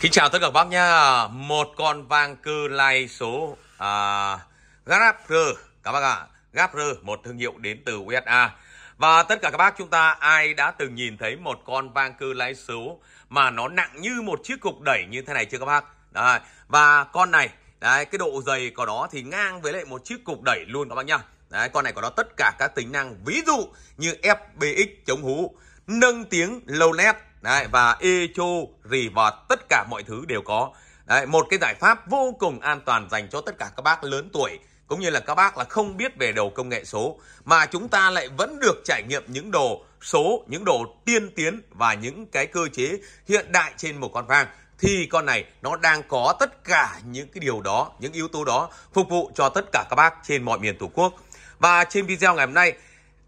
Kính chào tất cả các bác nhá. Một con vàng cư lai số à, Grabr các bác ạ. À. Grabr một thương hiệu đến từ USA. Và tất cả các bác chúng ta ai đã từng nhìn thấy một con vang cư lai số mà nó nặng như một chiếc cục đẩy như thế này chưa các bác? Đấy. Và con này, đấy, cái độ dày của nó thì ngang với lại một chiếc cục đẩy luôn các bác nhá. Đấy, con này của nó tất cả các tính năng ví dụ như FBX chống hú, nâng tiếng low led Đấy, và echo, revert, tất cả mọi thứ đều có. Đấy, một cái giải pháp vô cùng an toàn dành cho tất cả các bác lớn tuổi cũng như là các bác là không biết về đầu công nghệ số mà chúng ta lại vẫn được trải nghiệm những đồ số, những đồ tiên tiến và những cái cơ chế hiện đại trên một con vang thì con này nó đang có tất cả những cái điều đó, những yếu tố đó phục vụ cho tất cả các bác trên mọi miền Tổ quốc. Và trên video ngày hôm nay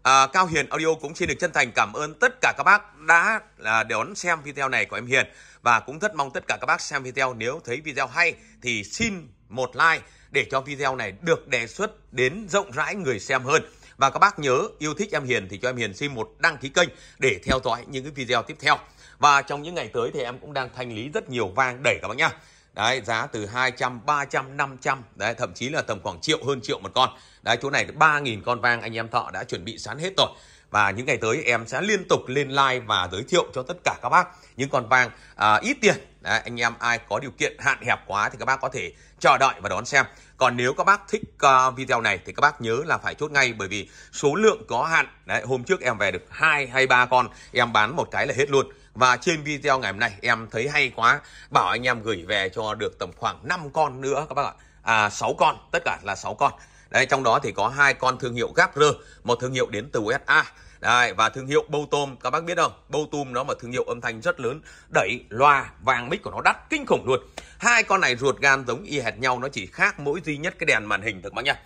À, Cao Hiền Audio cũng xin được chân thành cảm ơn tất cả các bác đã là đón xem video này của em Hiền và cũng rất mong tất cả các bác xem video nếu thấy video hay thì xin một like để cho video này được đề xuất đến rộng rãi người xem hơn. Và các bác nhớ yêu thích em Hiền thì cho em Hiền xin một đăng ký kênh để theo dõi những cái video tiếp theo. Và trong những ngày tới thì em cũng đang thanh lý rất nhiều vang đẩy các bác nhá. Đấy, giá từ 200, 300, 500, đấy, thậm chí là tầm khoảng triệu hơn triệu một con. Đấy, chỗ này 3.000 con vang anh em thọ đã chuẩn bị sẵn hết rồi. Và những ngày tới em sẽ liên tục lên like và giới thiệu cho tất cả các bác những con vang à, ít tiền. Đấy, anh em ai có điều kiện hạn hẹp quá thì các bác có thể chờ đợi và đón xem. Còn nếu các bác thích uh, video này thì các bác nhớ là phải chốt ngay bởi vì số lượng có hạn. Đấy, hôm trước em về được 2 hay 3 con, em bán một cái là hết luôn. Và trên video ngày hôm nay em thấy hay quá Bảo anh em gửi về cho được tầm khoảng 5 con nữa các bác ạ À 6 con, tất cả là 6 con Đấy, trong đó thì có hai con thương hiệu Gapr, một thương hiệu đến từ USA. Đấy, và thương hiệu Bâu Tôm, các bác biết không? Bâu Tôm nó mà thương hiệu âm thanh rất lớn, đẩy, loa, vàng mic của nó đắt kinh khủng luôn. Hai con này ruột gan giống y hệt nhau, nó chỉ khác mỗi duy nhất cái đèn màn hình thực bác nhá.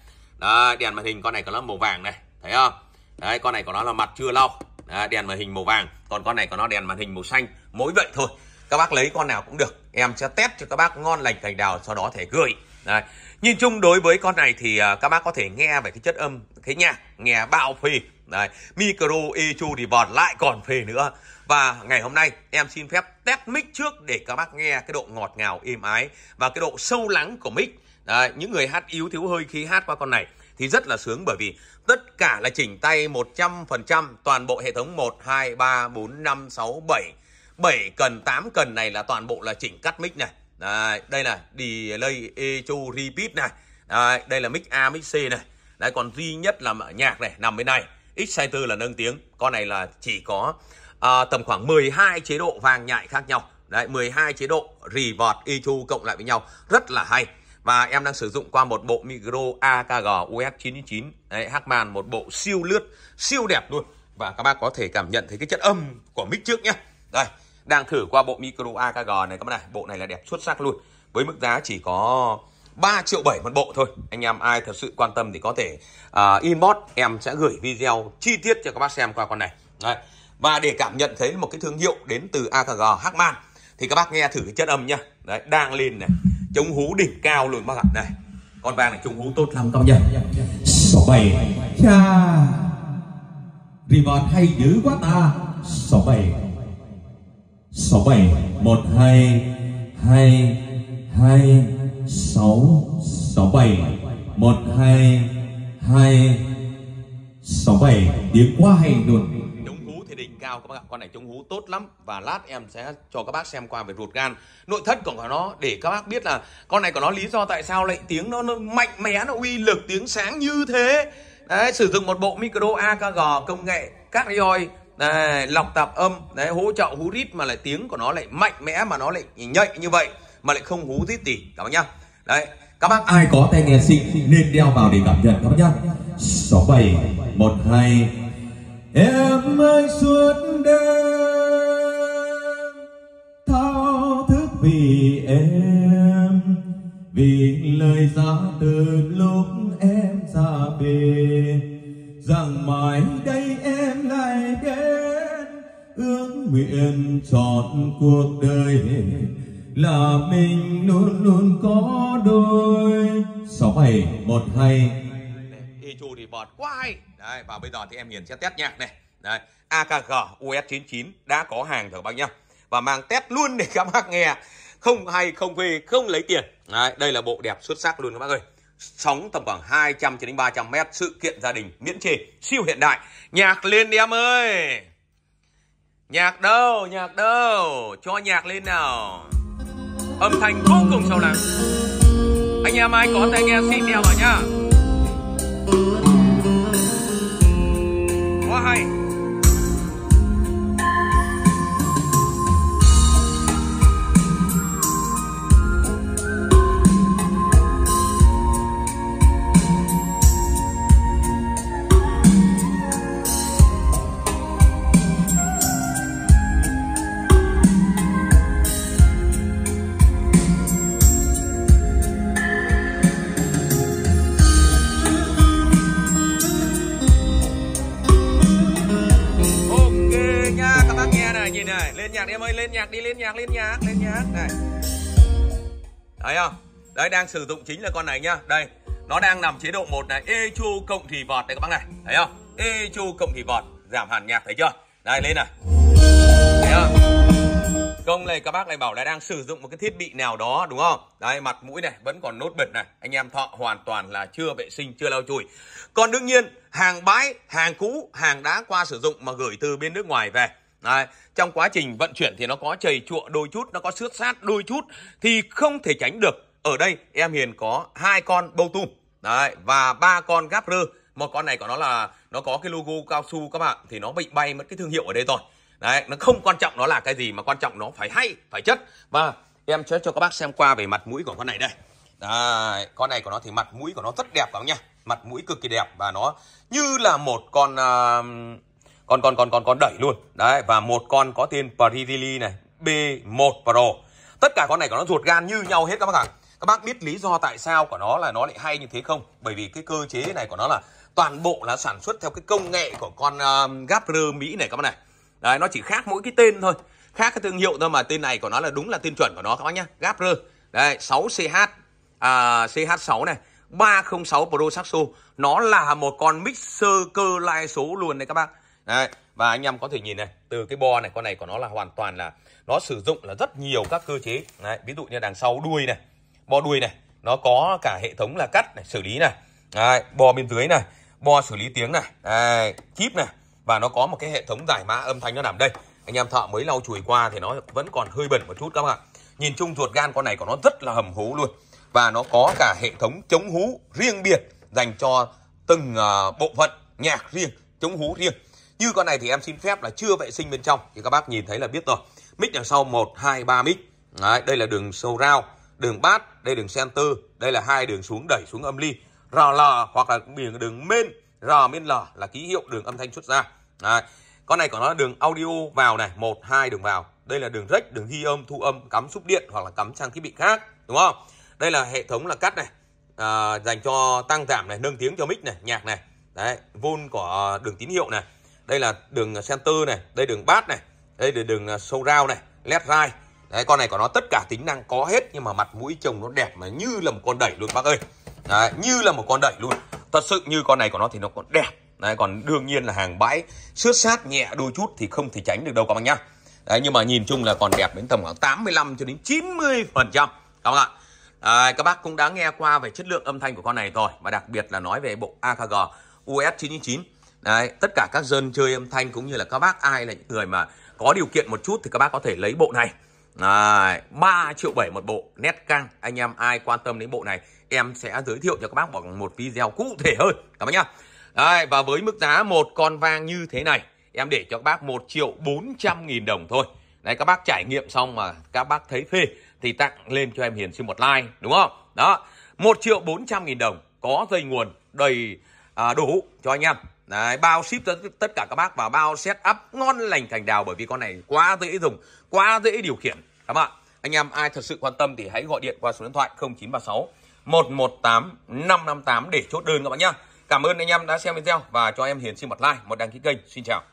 đèn màn hình con này có nó màu vàng này, thấy không? Đấy, con này của nó là mặt chưa lau à, đèn màn hình màu vàng còn con này có nó đèn màn hình màu xanh mỗi vậy thôi các bác lấy con nào cũng được em sẽ test cho các bác ngon lành cành đào sau đó thể gửi Đấy. nhìn chung đối với con này thì à, các bác có thể nghe về cái chất âm thế nha. nghe bạo phì Đấy. micro EQ thì vọt lại còn phì nữa và ngày hôm nay em xin phép test mic trước để các bác nghe cái độ ngọt ngào êm ái và cái độ sâu lắng của mic Đấy, những người hát yếu thiếu hơi khi hát qua con này thì rất là sướng bởi vì tất cả là chỉnh tay 100% toàn bộ hệ thống 1, 2, 3, 4, 5, 6, 7. 7 cần 8 cần này là toàn bộ là chỉnh cắt mic này. Đấy, đây là delay echo repeat này. Đấy, đây là mic A, mic C này. Đấy, còn duy nhất là nhạc này nằm bên này. Exciter là nâng tiếng. Con này là chỉ có à, tầm khoảng 12 chế độ vàng nhại khác nhau. Đấy, 12 chế độ revert echo cộng lại với nhau. Rất là hay và em đang sử dụng qua một bộ micro AKG US99 đấy Hackman một bộ siêu lướt siêu đẹp luôn và các bác có thể cảm nhận thấy cái chất âm của mic trước nhé đây đang thử qua bộ micro AKG này các bác này bộ này là đẹp xuất sắc luôn với mức giá chỉ có 3 triệu 7 một bộ thôi anh em ai thật sự quan tâm thì có thể uh, inbox em sẽ gửi video chi tiết cho các bác xem qua con này đấy. và để cảm nhận thấy một cái thương hiệu đến từ AKG Hackman thì các bác nghe thử cái chất âm nhá đấy đang lên này chống hú đỉnh cao luôn bác ạ này con vàng này chống hú tốt lắm công nhận số bảy cha rebound hay dữ quá ta số bảy sáu bảy một hai hai hai sáu sáu bảy một hai hai sáu bảy tiếng quá hay luôn cao các bác ạ con này chống hú tốt lắm và lát em sẽ cho các bác xem qua về ruột gan nội thất của nó để các bác biết là con này của nó lý do tại sao lại tiếng nó, nó mạnh mẽ nó uy lực tiếng sáng như thế đấy sử dụng một bộ micro AKG công nghệ cardioid roi đấy, lọc tạp âm đấy hỗ trợ hú rít mà lại tiếng của nó lại mạnh mẽ mà nó lại nhạy như vậy mà lại không hú rít tỉ các bác nhá đấy các bác ai có tai nghe xịn nên đeo vào để cảm nhận các bác nhá 67 12 em ơi suốt đêm thao thức vì em vì lời giá từ lúc em ra về rằng mãi đây em lại đến ước nguyện trọn cuộc đời là mình luôn luôn có đôi sáu bảy một hai Ichu thì bọt quá hay đấy và bây giờ thì em hiền sẽ test nhạc này đấy AKG US99 đã có hàng rồi bác nhá và mang test luôn để các bác nghe không hay không về không lấy tiền đấy, đây là bộ đẹp xuất sắc luôn các bác ơi sóng tầm khoảng 200 cho đến 300 mét sự kiện gia đình miễn chê siêu hiện đại nhạc lên đi em ơi nhạc đâu nhạc đâu cho nhạc lên nào âm thanh vô cùng sâu lắng anh em ai có tai nghe xin đeo vào nhá Hi. nhạc em ơi lên nhạc đi lên nhạc lên nhạc lên nhạc này thấy không đấy đang sử dụng chính là con này nhá đây nó đang nằm chế độ một này E chu cộng thì vọt đấy các bác này thấy không E chu cộng thì vọt giảm hẳn nhạc thấy chưa đây lên này thấy không công này các bác này bảo là đang sử dụng một cái thiết bị nào đó đúng không đây mặt mũi này vẫn còn nốt bẩn này anh em thọ hoàn toàn là chưa vệ sinh chưa lau chùi còn đương nhiên hàng bãi hàng cũ hàng đã qua sử dụng mà gửi từ bên nước ngoài về Đấy, trong quá trình vận chuyển thì nó có chảy chuộng đôi chút, nó có xước sát đôi chút thì không thể tránh được. Ở đây em Hiền có hai con bâu tum đấy, và ba con gáp rơ. Một con này của nó là nó có cái logo cao su các bạn thì nó bị bay mất cái thương hiệu ở đây rồi. Đấy, nó không quan trọng nó là cái gì mà quan trọng nó phải hay, phải chất. Và em sẽ cho các bác xem qua về mặt mũi của con này đây. Đấy, con này của nó thì mặt mũi của nó rất đẹp các bác nhá. Mặt mũi cực kỳ đẹp và nó như là một con uh, con con con con con đẩy luôn đấy và một con có tên Paridili này B1 Pro tất cả con này của nó ruột gan như nhau hết các bác ạ các bác biết lý do tại sao của nó là nó lại hay như thế không bởi vì cái cơ chế này của nó là toàn bộ là sản xuất theo cái công nghệ của con uh, à, Gabriel Mỹ này các bác này đấy nó chỉ khác mỗi cái tên thôi khác cái thương hiệu thôi mà tên này của nó là đúng là tên chuẩn của nó các bác nhá gapr đấy 6CH à, CH6 này 306 Pro Saxo nó là một con mixer cơ lai số luôn đấy các bác Đấy. Và anh em có thể nhìn này, từ cái bo này, con này của nó là hoàn toàn là nó sử dụng là rất nhiều các cơ chế. Đấy, ví dụ như đằng sau đuôi này, bo đuôi này, nó có cả hệ thống là cắt này, xử lý này. Đấy, bo bên dưới này, bo xử lý tiếng này, đấy, kíp này và nó có một cái hệ thống giải mã âm thanh nó nằm đây. Anh em thợ mới lau chùi qua thì nó vẫn còn hơi bẩn một chút các bạn. Nhìn chung ruột gan con này của nó rất là hầm hú luôn và nó có cả hệ thống chống hú riêng biệt dành cho từng uh, bộ phận nhạc riêng, chống hú riêng. Như con này thì em xin phép là chưa vệ sinh bên trong thì các bác nhìn thấy là biết rồi. Mic đằng sau 1 2 3 mic. Đấy, đây là đường sâu rao, đường bát, đây đường center, đây là hai đường xuống đẩy xuống âm ly. RL hoặc là đường men R men L là ký hiệu đường âm thanh xuất ra. Đấy. Con này còn nó đường audio vào này, một hai đường vào. Đây là đường rếch, đường ghi âm, thu âm, cắm xúc điện hoặc là cắm sang thiết bị khác, đúng không? Đây là hệ thống là cắt này, à, dành cho tăng giảm này, nâng tiếng cho mic này, nhạc này. Đấy, vôn của đường tín hiệu này đây là đường center này đây đường bát này đây là đường à, sâu rau này led rai đấy con này của nó tất cả tính năng có hết nhưng mà mặt mũi chồng nó đẹp mà như là một con đẩy luôn bác ơi đấy, như là một con đẩy luôn thật sự như con này của nó thì nó còn đẹp đấy, còn đương nhiên là hàng bãi xước sát nhẹ đôi chút thì không thể tránh được đâu các bác nhá đấy, nhưng mà nhìn chung là còn đẹp đến tầm khoảng 85 cho đến 90 phần trăm các bác ạ à, các bác cũng đã nghe qua về chất lượng âm thanh của con này rồi và đặc biệt là nói về bộ AKG US 999 Đấy, tất cả các dân chơi âm thanh cũng như là các bác ai là những người mà có điều kiện một chút thì các bác có thể lấy bộ này. Đấy, 3 triệu 7 một bộ nét căng. Anh em ai quan tâm đến bộ này em sẽ giới thiệu cho các bác bằng một video cụ thể hơn. Cảm ơn nhá. Đấy, và với mức giá một con vang như thế này em để cho các bác 1 triệu 400 nghìn đồng thôi. Đấy các bác trải nghiệm xong mà các bác thấy phê thì tặng lên cho em Hiền xin một like đúng không? Đó, 1 triệu 400 nghìn đồng có dây nguồn đầy à, đủ cho anh em. Đấy, bao ship tất, tất cả các bác và bao set up ngon lành thành đào bởi vì con này quá dễ dùng, quá dễ điều khiển. Các bạn, anh em ai thật sự quan tâm thì hãy gọi điện qua số điện thoại 0936 118 558 để chốt đơn các bạn nhé. Cảm ơn anh em đã xem video và cho em Hiền xin một like, một đăng ký kênh. Xin chào.